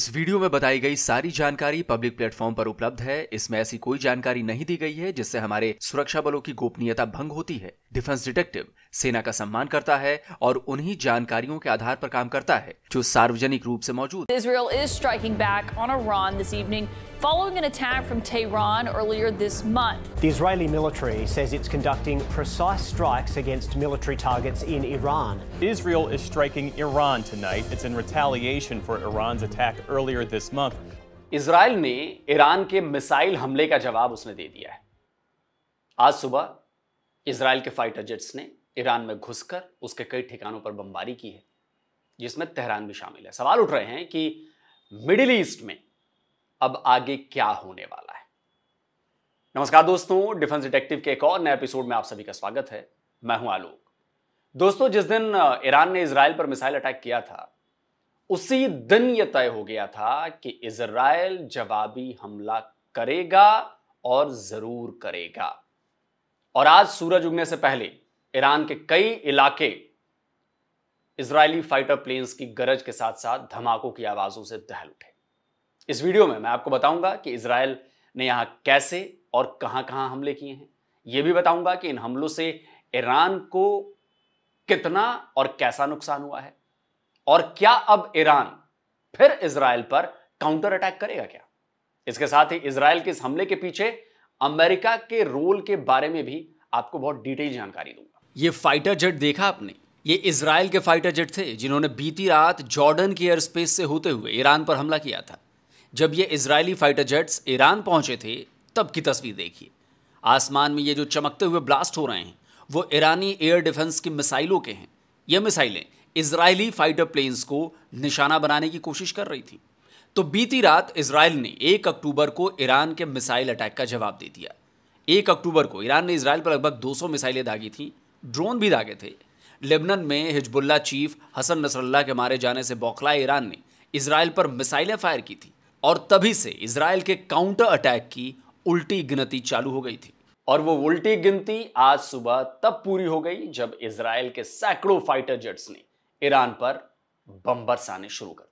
इस वीडियो में बताई गई सारी जानकारी पब्लिक प्लेटफॉर्म पर उपलब्ध है इसमें ऐसी कोई जानकारी नहीं दी गई है जिससे हमारे सुरक्षा बलों की गोपनीयता भंग होती है डिफेंस डिटेक्टिव सेना का सम्मान करता है और उन्हीं जानकारियों के आधार पर काम करता है जो सार्वजनिक रूप से मौजूद इसराइल ने ईरान के मिसाइल हमले का जवाब उसने दे दिया है आज सुबह इसराइल के फाइटर जेट्स ने ईरान में घुसकर उसके कई ठिकानों पर बमबारी की है जिसमें तेहरान भी शामिल है सवाल उठ रहे हैं कि मिडिल ईस्ट में अब आगे क्या होने वाला है नमस्कार दोस्तों डिफेंस डिटेक्टिव के एक और नए एपिसोड में आप सभी का स्वागत है मैं हूं आलोक दोस्तों जिस दिन ईरान ने इसराइल पर मिसाइल अटैक किया था उसी दिन यह तय हो गया था कि इसराइल जवाबी हमला करेगा और जरूर करेगा और आज सूरज उगने से पहले ईरान के कई इलाके इजरायली फाइटर प्लेन्स की गरज के साथ साथ धमाकों की आवाज़ों से दहल उठे इस वीडियो में मैं आपको बताऊंगा कि इसराइल ने यहां कैसे और कहां कहां हमले किए हैं यह भी बताऊंगा कि इन हमलों से ईरान को कितना और कैसा नुकसान हुआ है और क्या अब ईरान फिर इसराइल पर काउंटर अटैक करेगा क्या इसके साथ ही इसराइल के इस हमले के पीछे अमेरिका के रोल के बारे में भी आपको बहुत डिटेल जानकारी दूंगा ये फाइटर जेट देखा आपने ये इसराइल के फाइटर जेट थे जिन्होंने बीती रात जॉर्डन की एयर स्पेस से होते हुए ईरान पर हमला किया था जब ये इसराइली फाइटर जेट्स ईरान पहुंचे थे तब की तस्वीर देखिए आसमान में ये जो चमकते हुए ब्लास्ट हो रहे हैं वो ईरानी एयर डिफेंस की मिसाइलों के हैं ये मिसाइलें इसराइली फाइटर प्लेन्स को निशाना बनाने की कोशिश कर रही थी तो बीती रात इसराइल ने 1 अक्टूबर को ईरान के मिसाइल अटैक का जवाब दे दिया 1 अक्टूबर को ईरान ने इसराइल पर लगभग 200 मिसाइलें दागी थीं ड्रोन भी दागे थे लेबनन में हिजबुल्ला चीफ हसन नसरल्ला के मारे जाने से बौखलाए ईरान ने इसराइल पर मिसाइलें फायर की थी और तभी से इसराइल के काउंटर अटैक की उल्टी गिनती चालू हो गई थी और वो उल्टी गिनती आज सुबह तब पूरी हो गई जब इसराइल के सैकड़ों फाइटर जेट्स ने ईरान पर बम बरसाने शुरू कर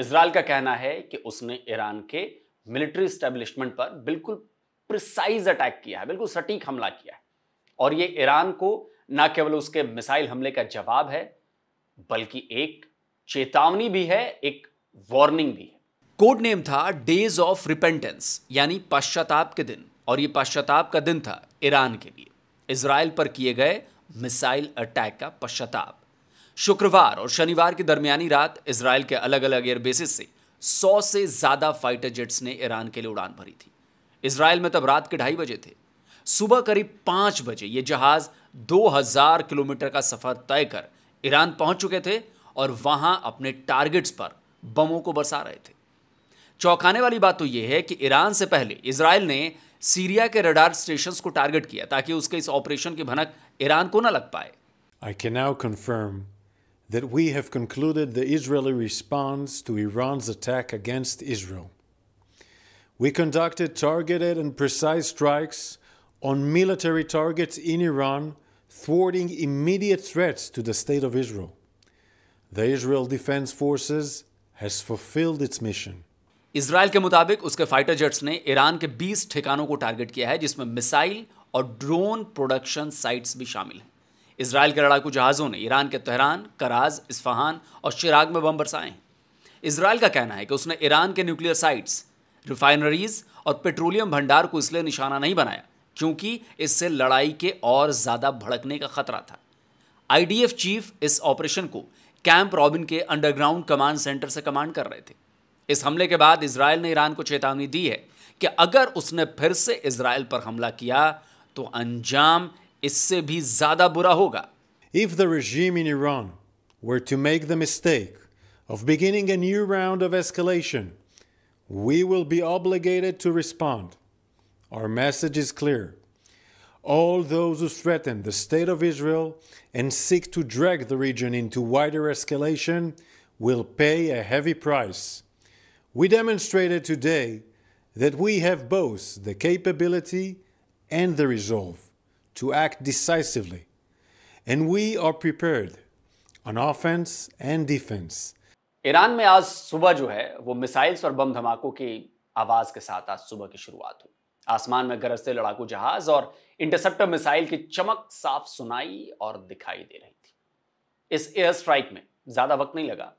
इसराइल का कहना है कि उसने ईरान के मिलिट्री स्टैब्लिशमेंट पर बिल्कुल प्रिसाइज अटैक किया है बिल्कुल सटीक हमला किया है और ये ईरान को ना केवल उसके मिसाइल हमले का जवाब है बल्कि एक चेतावनी भी है एक वार्निंग भी है कोड नेम था डेज ऑफ रिपेंटेंस यानी पश्चाताप के दिन और ये पश्चाताप का दिन था ईरान के लिए इसराइल पर किए गए मिसाइल अटैक का पश्चाताप शुक्रवार और शनिवार की दरमियानी रात इसराइल के अलग अलग एयरबेसिस से सौ से ज़्यादा फाइटर जेट्स ने ईरान के लिए उड़ान भरी थी इसराइल में तब रात के ढाई बजे थे सुबह करीब पांच बजे ये जहाज़ 2000 किलोमीटर का सफ़र तय कर ईरान पहुंच चुके थे और वहां अपने टारगेट्स पर बमों को बरसा रहे थे चौंकाने वाली बात तो यह है कि ईरान से पहले इसराइल ने सीरिया के रडार स्टेशन को टारगेट किया ताकि उसके इस ऑपरेशन की भनक ईरान को न लग पाए I can now confirm that we have concluded the Israeli response to Iran's attack against Israel. We conducted targeted and precise strikes on military targets in Iran, thwarting immediate threats to the State of Israel. The Israel Defense Forces has fulfilled its mission. Israel के मुताबिक उसके fighter jets ने Iran के 20 ठिकानों को target किया है जिसमें मिसाइल और ड्रोन प्रोडक्शन साइट्स भी शामिल हैं इसराइल के लड़ाकू जहाज़ों ने ईरान के तहरान कराज इस्फहान और चिराग में बम बरसाए हैं इसराइल का कहना है कि उसने ईरान के न्यूक्लियर साइट्स रिफाइनरीज और पेट्रोलियम भंडार को इसलिए निशाना नहीं बनाया क्योंकि इससे लड़ाई के और ज़्यादा भड़कने का खतरा था आईडीएफ चीफ इस ऑपरेशन को कैंप रॉबिन के अंडरग्राउंड कमांड सेंटर से कमांड कर रहे थे इस हमले के बाद इसराइल ने ईरान को चेतावनी दी है कि अगर उसने फिर से इसराइल पर हमला किया तो अंजाम इससे भी ज्यादा बुरा होगा If the regime in Iran were to make the mistake of beginning a new round of escalation, we will be obligated to respond. Our message is clear. All those who threaten the state of Israel and seek to drag the region into wider escalation will pay a heavy price. We demonstrated today that we have both the capability and the resolve. to act decisively, and we are prepared on offense and defense. Iran में आज सुबह जो है वो missiles और बम धमाकों की आवाज के साथ आज सुबह की शुरुआत हुई आसमान में गरजते लड़ाकू जहाज और इंटरसेप्टर मिसाइल की चमक साफ सुनाई और दिखाई दे रही थी इस एयर स्ट्राइक में ज्यादा वक्त नहीं लगा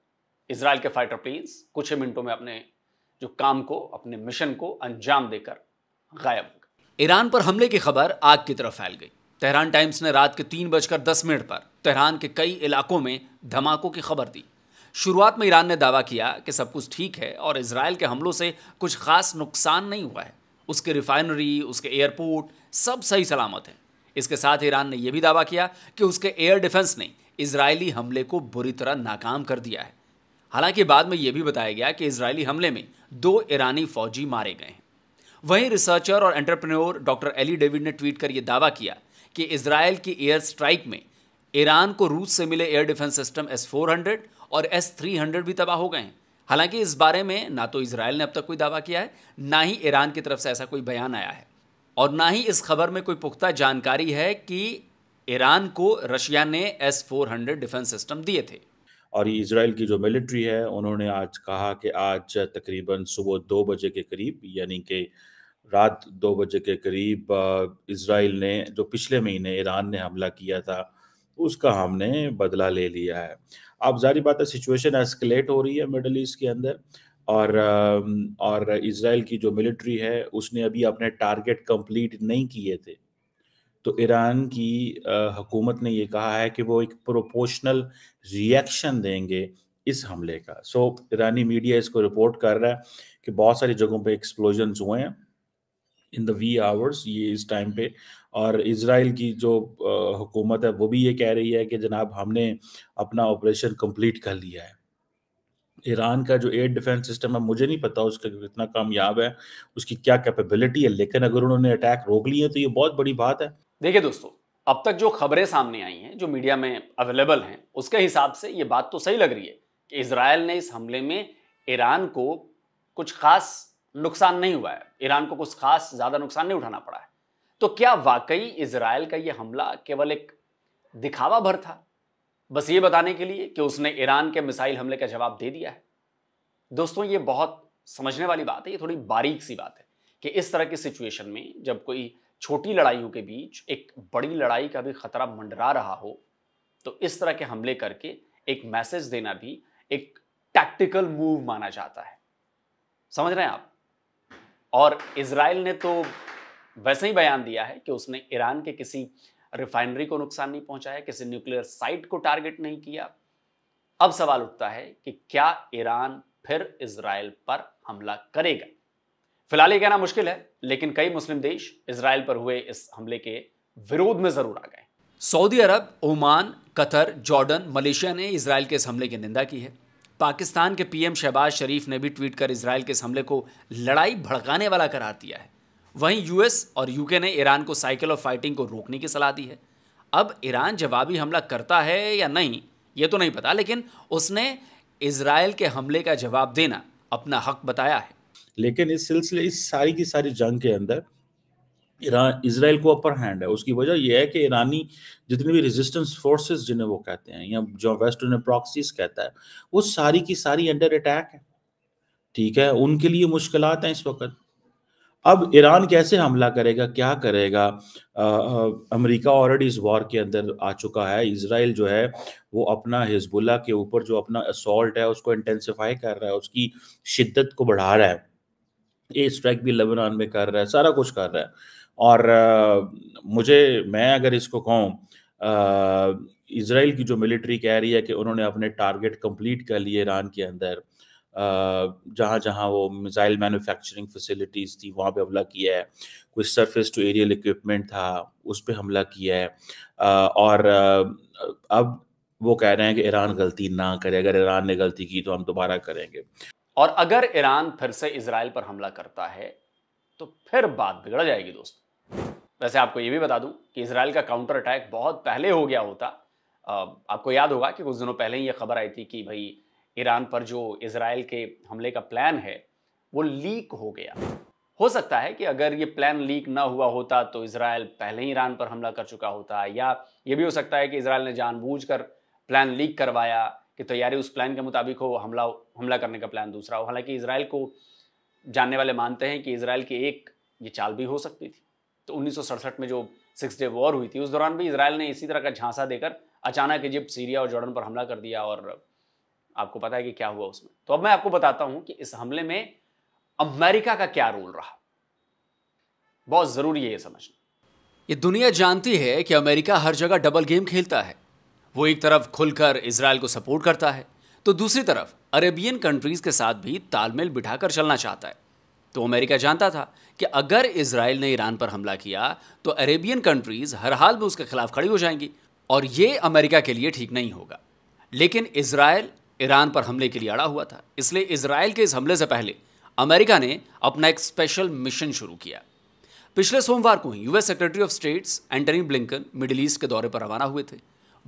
इसराइल के फाइटर प्लेन्स कुछ ही मिनटों में अपने जो काम को अपने मिशन को अंजाम देकर गायब हुए ईरान पर हमले की खबर आग की तरफ फैल गई तेहरान टाइम्स ने रात के तीन बजकर दस मिनट पर तेहरान के कई इलाकों में धमाकों की खबर दी शुरुआत में ईरान ने दावा किया कि सब कुछ ठीक है और इसराइल के हमलों से कुछ खास नुकसान नहीं हुआ है उसके रिफाइनरी उसके एयरपोर्ट सब सही सलामत है इसके साथ ईरान ने यह भी दावा किया कि उसके एयर डिफेंस ने इसराइली हमले को बुरी तरह नाकाम कर दिया है हालांकि बाद में यह भी बताया गया कि इसराइली हमले में दो ईरानी फौजी मारे गए हैं वहीं रिसर्चर और एंटरप्रेन्योर डॉक्टर एली डेविड ने ट्वीट कर यह दावा किया कि इसराइल की एयर स्ट्राइक में ईरान को रूस से मिले air defence system S four और एस थ्री भी तबाह हो गए हैं हालांकि इस बारे में ना तो इसराइल ने अब तक कोई दावा किया है ना ही ईरान की तरफ से ऐसा कोई बयान आया है और ना ही इस खबर में कोई पुख्ता जानकारी है कि ईरान को रशिया ने एस फोर डिफेंस सिस्टम दिए थे और ये इसराइल की जो मिलिट्री है उन्होंने आज कहा कि आज तकरीबन सुबह दो बजे के करीब यानी कि रात दो बजे के करीब इसराइल ने जो पिछले महीने ईरान ने हमला किया था उसका हमने बदला ले लिया है अब जारी बात है सिचुएशन एस्केलेट हो रही है मिडल ईस्ट के अंदर और और इसराइल की जो मिलिट्री है उसने अभी अपने टारगेट कंप्लीट नहीं किए थे तो ईरान की हुकूमत ने यह कहा है कि वो एक प्रोपोर्शनल रिएक्शन देंगे इस हमले का सो so, ईरानी मीडिया इसको रिपोर्ट कर रहा है कि बहुत सारी जगहों पे एक्सप्लोजन हुए हैं इन द वी आवर्स ये इस टाइम पे और इसराइल की जो हुकूमत है वो भी ये कह रही है कि जनाब हमने अपना ऑपरेशन कंप्लीट कर लिया है ईरान का जो एयर डिफेंस सिस्टम है मुझे नहीं पता उसका कितना कामयाब है उसकी क्या कैपेबिलिटी है लेकिन अगर उन्होंने अटैक रोक लिए तो ये बहुत बड़ी बात है देखिए दोस्तों अब तक जो खबरें सामने आई हैं जो मीडिया में अवेलेबल हैं उसके हिसाब से ये बात तो सही लग रही है कि इसराइल ने इस हमले में ईरान को कुछ खास नुकसान नहीं हुआ है ईरान को कुछ खास ज़्यादा नुकसान नहीं उठाना पड़ा है तो क्या वाकई इसराइल का यह हमला केवल एक दिखावा भर था बस ये बताने के लिए कि उसने ईरान के मिसाइल हमले का जवाब दे दिया है दोस्तों ये बहुत समझने वाली बात है ये थोड़ी बारीक सी बात है कि इस तरह की सिचुएशन में जब कोई छोटी लड़ाइयों के बीच एक बड़ी लड़ाई का भी खतरा मंडरा रहा हो तो इस तरह के हमले करके एक मैसेज देना भी एक टैक्टिकल मूव माना जाता है समझ रहे हैं आप और इसराइल ने तो वैसे ही बयान दिया है कि उसने ईरान के किसी रिफाइनरी को नुकसान नहीं पहुंचाया किसी न्यूक्लियर साइट को टारगेट नहीं किया अब सवाल उठता है कि क्या ईरान फिर इसराइल पर हमला करेगा फिलहाल ये कहना मुश्किल है लेकिन कई मुस्लिम देश इसराइल पर हुए इस हमले के विरोध में जरूर आ गए Saudi Arab Oman Qatar Jordan Malaysia ने इसराइल के इस हमले की निंदा की है पाकिस्तान के पीएम शहबाज शरीफ ने भी ट्वीट कर इसराइल के इस हमले को लड़ाई भड़काने वाला करार दिया है वहीं यूएस और यूके ने ईरान को साइकिल ऑफ फाइटिंग को रोकने की सलाह दी है अब ईरान जवाबी हमला करता है या नहीं ये तो नहीं पता लेकिन उसने इसराइल के हमले का जवाब देना अपना हक बताया है लेकिन इस सिलसिले इस सारी की सारी जंग के अंदर ईरान इसराइल को अपर हैंड है उसकी वजह यह है कि ईरानी जितनी भी रेजिस्टेंस फोर्सेस जिन्हें वो कहते हैं या जो वेस्ट उन्हें प्रॉक्सीज कहता है वो सारी की सारी अंडर अटैक है ठीक है उनके लिए मुश्किल हैं इस वक्त अब ईरान कैसे हमला करेगा क्या करेगा आ, अमेरिका ऑलरेडी इस वॉर के अंदर आ चुका है इसराइल जो है वो अपना हिजबुल्ला के ऊपर जो अपना असॉल्ट है उसको इंटेंसिफाई कर रहा है उसकी शिद्दत को बढ़ा रहा है एयर स्ट्राइक भी लेबनान में कर रहा है सारा कुछ कर रहा है और मुझे मैं अगर इसको कहूँ इसराइल की जो मिलिट्री कह रही है कि उन्होंने अपने टारगेट कंप्लीट कर लिए ईरान के अंदर जहाँ जहाँ वो मिसाइल मैन्युफैक्चरिंग फैसिलिटीज़ थी वहाँ पे हमला किया है कुछ सरफेस टू एरियल इक्विपमेंट था उस पर हमला किया है और अब वो कह रहे हैं कि ईरान गलती ना करे अगर ईरान ने गलती की तो हम दोबारा करेंगे और अगर ईरान फिर से इसराइल पर हमला करता है तो फिर बात बिगड़ जाएगी दोस्तों वैसे आपको ये भी बता दूं कि इसराइल का काउंटर अटैक बहुत पहले हो गया होता आपको याद होगा कि कुछ दिनों पहले ही ये खबर आई थी कि भाई ईरान पर जो इसराइल के हमले का प्लान है वो लीक हो गया हो सकता है कि अगर ये प्लान लीक ना हुआ होता तो इसराइल पहले ही ईरान पर हमला कर चुका होता या ये भी हो सकता है कि इसराइल ने कर प्लान लीक करवाया कि तैयारी उस प्लान के मुताबिक हो हमला हमला करने का प्लान दूसरा हो हालांकि इसराइल को जानने वाले मानते हैं कि इसराइल की एक ये चाल भी हो सकती थी तो उन्नीस में जो सिक्स डे वॉर हुई थी उस दौरान भी इसराइल ने इसी तरह का झांसा देकर अचानक इजिप्ट सीरिया और जॉर्डन पर हमला कर दिया और आपको पता है कि क्या हुआ उसमें तो अब मैं आपको बताता हूं कि इस हमले में अमेरिका का क्या रोल रहा बहुत जरूरी है ये समझना ये दुनिया जानती है कि अमेरिका हर जगह डबल गेम खेलता है वो एक तरफ खुलकर इसराइल को सपोर्ट करता है तो दूसरी तरफ अरेबियन कंट्रीज के साथ भी तालमेल बिठाकर चलना चाहता है तो अमेरिका जानता था कि अगर इसराइल ने ईरान पर हमला किया तो अरेबियन कंट्रीज़ हर हाल में उसके खिलाफ खड़ी हो जाएंगी और ये अमेरिका के लिए ठीक नहीं होगा लेकिन इसराइल ईरान पर हमले के लिए अड़ा हुआ था इसलिए इसराइल के इस हमले से पहले अमेरिका ने अपना एक स्पेशल मिशन शुरू किया पिछले सोमवार को ही US secretary of states Antony Blinken Middle East के दौरे पर रवाना हुए थे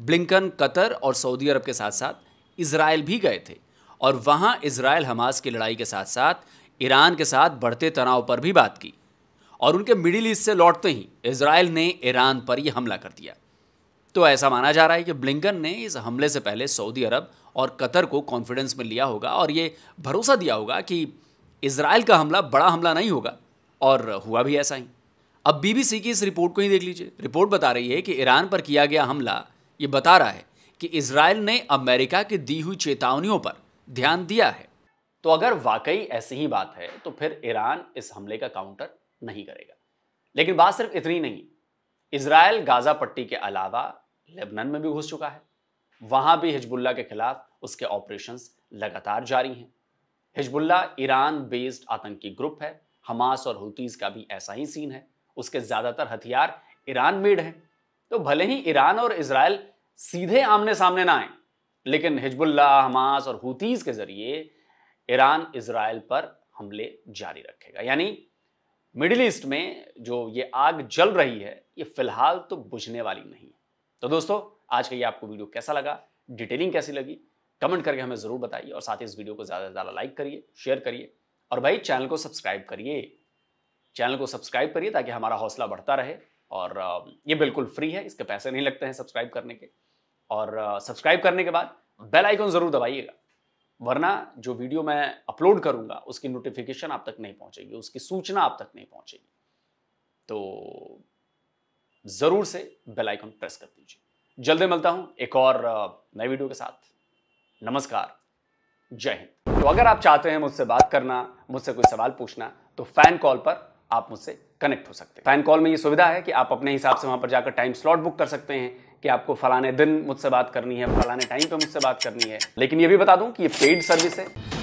ब्लिंकन कतर और सऊदी अरब के साथ साथ इसराइल भी गए थे और वहां इसराइल हमास की लड़ाई के साथ साथ ईरान के साथ बढ़ते तनाव पर भी बात की और उनके मिडिल ईस्ट से लौटते ही इसराइल ने ईरान पर यह हमला कर दिया तो ऐसा माना जा रहा है कि ब्लिंकन ने इस हमले से पहले सऊदी अरब और कतर को कॉन्फिडेंस में लिया होगा और ये भरोसा दिया होगा कि इसराइल का हमला बड़ा हमला नहीं होगा और हुआ भी ऐसा ही अब बीबीसी की इस रिपोर्ट को ही देख लीजिए रिपोर्ट बता रही है कि ईरान पर किया गया हमला ये बता रहा है कि इसराइल ने अमेरिका की दी हुई चेतावनियों पर ध्यान दिया है तो अगर वाकई ऐसी ही बात है तो फिर ईरान इस हमले का काउंटर नहीं करेगा लेकिन बात सिर्फ इतनी नहीं इसराइल गाजा पट्टी के अलावा लेबनन में भी घुस चुका है वहां भी हिजबुल्ला के खिलाफ उसके ऑपरेशन लगातार जारी हैं हिजबुल्ला ईरान बेस्ड आतंकी ग्रुप है हमास और हुतीज का भी ऐसा ही सीन है उसके ज़्यादातर हथियार ईरान मेड हैं तो भले ही ईरान और इसराइल सीधे आमने सामने ना आए लेकिन हिजबुल्ला हमास और हुतीज के ज़रिए ईरान इसराइल पर हमले जारी रखेगा यानी मिडिल ईस्ट में जो ये आग जल रही है ये फिलहाल तो बुझने वाली नहीं है तो दोस्तों आज का ये आपको वीडियो कैसा लगा डिटेलिंग कैसी लगी कमेंट करके हमें ज़रूर बताइए और साथ ही इस वीडियो को ज़्यादा से ज़्यादा लाइक करिए शेयर करिए और भाई चैनल को सब्सक्राइब करिए चैनल को सब्सक्राइब करिए ताकि हमारा हौसला बढ़ता रहे और ये बिल्कुल फ्री है इसके पैसे नहीं लगते हैं सब्सक्राइब करने के और सब्सक्राइब करने के बाद बेल आइकन ज़रूर दबाइएगा वरना जो वीडियो मैं अपलोड करूंगा उसकी नोटिफिकेशन आप तक नहीं पहुंचेगी उसकी सूचना आप तक नहीं पहुंचेगी तो ज़रूर से बेल आइकन प्रेस कर दीजिए जल्दी मिलता हूं एक और नए वीडियो के साथ नमस्कार जय हिंद तो अगर आप चाहते हैं मुझसे बात करना मुझसे कोई सवाल पूछना तो फैन कॉल पर आप मुझसे कनेक्ट हो सकते हैं फैन कॉल में यह सुविधा है कि आप अपने हिसाब से वहां पर जाकर टाइम स्लॉट बुक कर सकते हैं कि आपको फलाने दिन मुझसे बात करनी है फलाने टाइम पे मुझसे बात करनी है लेकिन ये भी बता दूं कि ये पेड सर्विस है